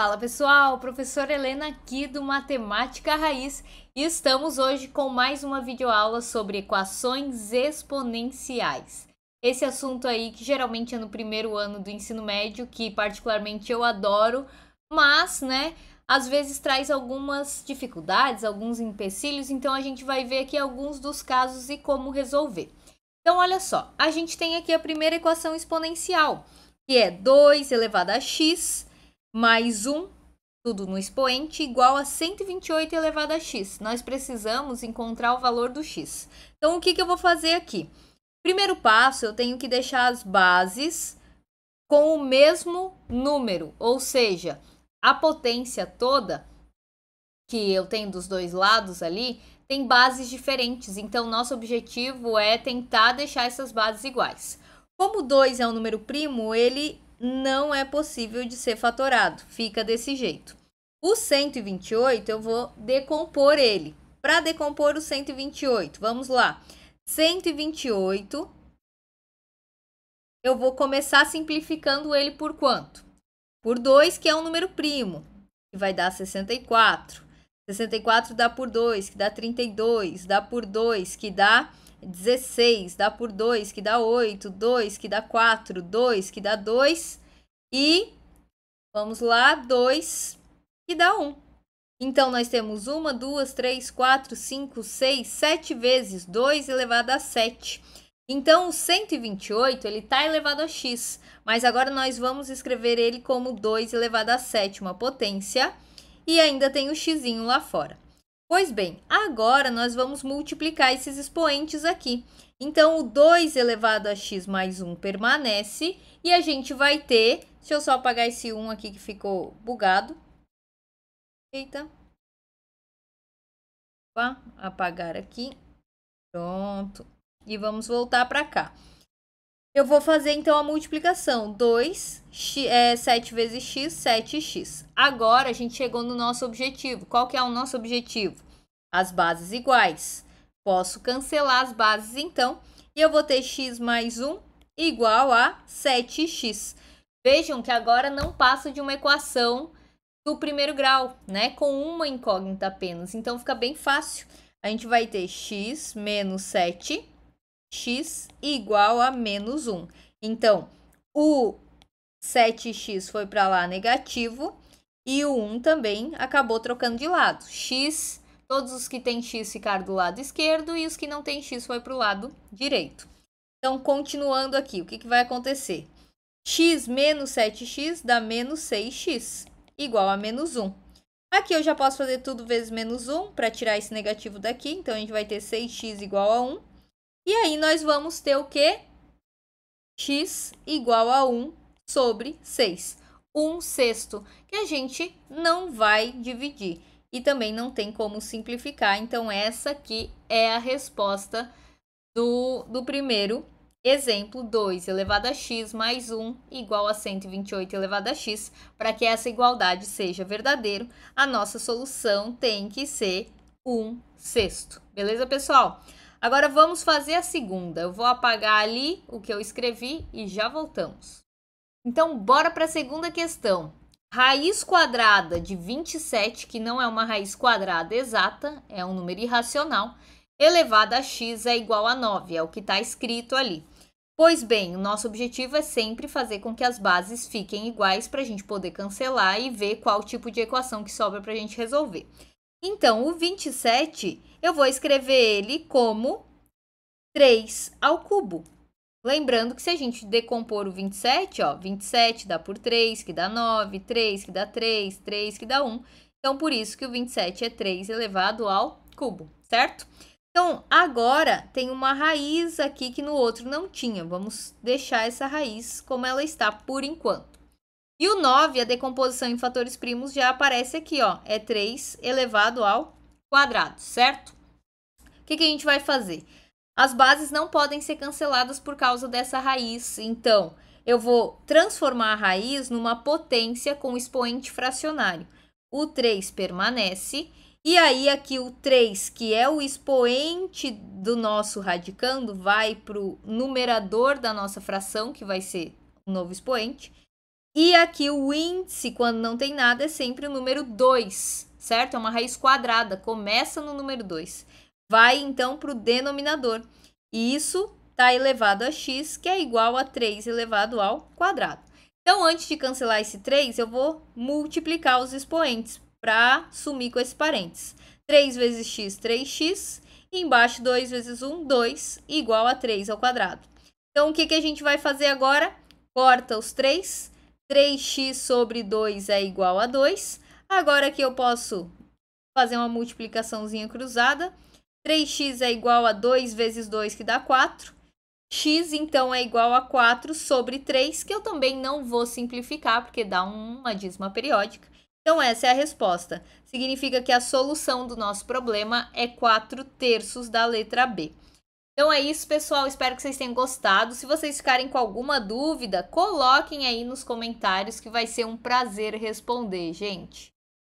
Fala pessoal, professora Helena aqui do Matemática Raiz e estamos hoje com mais uma videoaula sobre equações exponenciais. Esse assunto aí que geralmente é no primeiro ano do ensino médio, que particularmente eu adoro, mas, né, às vezes traz algumas dificuldades, alguns empecilhos, então a gente vai ver aqui alguns dos casos e como resolver. Então olha só, a gente tem aqui a primeira equação exponencial, que é 2 elevado a x mais 1, tudo no expoente, igual a 128 elevado a x. Nós precisamos encontrar o valor do x. Então, o que, que eu vou fazer aqui? Primeiro passo, eu tenho que deixar as bases com o mesmo número, ou seja, a potência toda que eu tenho dos dois lados ali tem bases diferentes, então nosso objetivo é tentar deixar essas bases iguais. Como 2 é um número primo, ele não é possível de ser fatorado, fica desse jeito. O 128 eu vou decompor ele. Para decompor o 128, vamos lá. 128 eu vou começar simplificando ele por quanto? Por 2, que é um número primo, que vai dar 64. 64 dá por 2, que dá 32, dá por 2, que dá 16, dá por 2, que dá 8, 2, que dá 4, 2, que dá 2, e vamos lá, 2, que dá 1. Então, nós temos 1, 2, 3, 4, 5, 6, 7 vezes 2 elevado a 7. Então, o 128, ele está elevado a x, mas agora nós vamos escrever ele como 2 elevado a sétima potência, e ainda tem o x lá fora. Pois bem, agora nós vamos multiplicar esses expoentes aqui. Então, o 2 elevado a x mais 1 permanece e a gente vai ter... Deixa eu só apagar esse 1 aqui que ficou bugado. Eita. Opa, apagar aqui. Pronto. E vamos voltar para cá. Eu vou fazer, então, a multiplicação. 2, é, 7 vezes x, 7x. Agora, a gente chegou no nosso objetivo. Qual que é o nosso objetivo? as bases iguais. Posso cancelar as bases então e eu vou ter x mais 1 igual a 7x. Vejam que agora não passa de uma equação do primeiro grau, né? Com uma incógnita apenas. Então fica bem fácil. A gente vai ter x menos 7, x igual a menos 1. Então, o 7x foi para lá negativo e o 1 também acabou trocando de lado. x Todos os que têm x ficaram do lado esquerdo e os que não têm x foi para o lado direito. Então, continuando aqui, o que, que vai acontecer? x menos 7x dá menos 6x, igual a menos 1. Aqui eu já posso fazer tudo vezes menos 1 para tirar esse negativo daqui. Então, a gente vai ter 6x igual a 1. E aí, nós vamos ter o quê? x igual a 1 sobre 6. 1 sexto, que a gente não vai dividir e também não tem como simplificar. Então, essa aqui é a resposta do, do primeiro exemplo, 2 elevado a x mais 1 igual a 128 elevado a x. Para que essa igualdade seja verdadeira, a nossa solução tem que ser 1 sexto. Beleza, pessoal? Agora vamos fazer a segunda. Eu vou apagar ali o que eu escrevi e já voltamos. Então, bora para a segunda questão. Raiz quadrada de 27, que não é uma raiz quadrada exata, é um número irracional, elevada a x é igual a 9, é o que está escrito ali. Pois bem, o nosso objetivo é sempre fazer com que as bases fiquem iguais para a gente poder cancelar e ver qual tipo de equação que sobra para a gente resolver. Então, o 27, eu vou escrever ele como 3 ao cubo. Lembrando que se a gente decompor o 27, ó, 27 dá por 3, que dá 9, 3 que dá 3, 3 que dá 1. Então, por isso que o 27 é 3 elevado ao cubo, certo? Então, agora tem uma raiz aqui que no outro não tinha. Vamos deixar essa raiz como ela está por enquanto. E o 9, a decomposição em fatores primos, já aparece aqui, ó. É 3 elevado ao quadrado, certo? O que, que a gente vai fazer? As bases não podem ser canceladas por causa dessa raiz, então eu vou transformar a raiz numa potência com expoente fracionário. O 3 permanece, e aí aqui o 3, que é o expoente do nosso radicando, vai para o numerador da nossa fração, que vai ser o novo expoente. E aqui o índice, quando não tem nada, é sempre o número 2, certo? É uma raiz quadrada, começa no número 2 vai então para o denominador. E isso está elevado a x, que é igual a 3 elevado ao quadrado. Então, antes de cancelar esse 3, eu vou multiplicar os expoentes para sumir com esse parênteses. 3 vezes x, 3x. E embaixo, 2 vezes 1, 2, igual a 3 ao quadrado. Então, o que, que a gente vai fazer agora? Corta os 3. 3x sobre 2 é igual a 2. Agora aqui eu posso fazer uma multiplicaçãozinha cruzada, 3x é igual a 2 vezes 2, que dá 4. x, então, é igual a 4 sobre 3, que eu também não vou simplificar, porque dá uma dízima periódica. Então, essa é a resposta. Significa que a solução do nosso problema é 4 terços da letra B. Então é isso, pessoal. Espero que vocês tenham gostado. Se vocês ficarem com alguma dúvida, coloquem aí nos comentários que vai ser um prazer responder, gente.